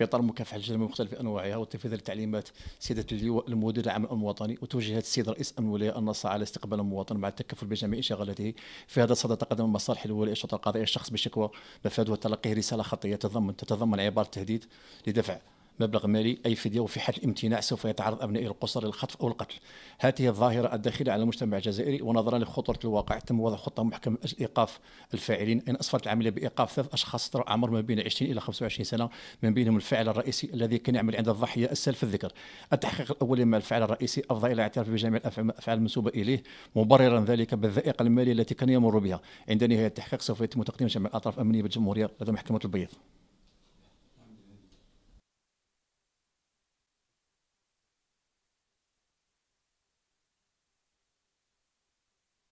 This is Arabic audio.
في اطار مكافحه الجريمه بمختلف انواعها وتنفيذ سيده اللواء المدير العام الامن الوطني وتوجيهات السيد رئيس الولايه النص على استقبال المواطن مع التكفل بجميع شغلته في هذا الصدد تقدم مصالح الولايه الشرطه القضائيه الشخص بشكوى مفادها تلقيه رساله خطيه تتضمن تتضمن عباره تهديد لدفع مبلغ مالي أي فدية وفي حال الامتناع سوف يتعرض أبناء القصر للخطف أو القتل هذه الظاهرة الداخلة على المجتمع الجزائري ونظرا لخطورة الواقع تم وضع خطة محكمة من أجل إيقاف الفاعلين إن أسفرت العملية بإيقاف ثلاث أشخاص ذروا عمر ما بين 20 إلى 25 سنة من بينهم الفاعل الرئيسي الذي كان يعمل عند الضحية السلف الذكر التحقيق الأولي مع الفاعل الرئيسي أفضى إلى الاعتراف بجميع الأفعال المنسوبة إليه مبررا ذلك بالذائقة المالية التي كان يمر بها عند نهاية التحقيق سوف يتم تقديم جميع الأطراف الأمنية بالجمهورية لدى محكمة البيض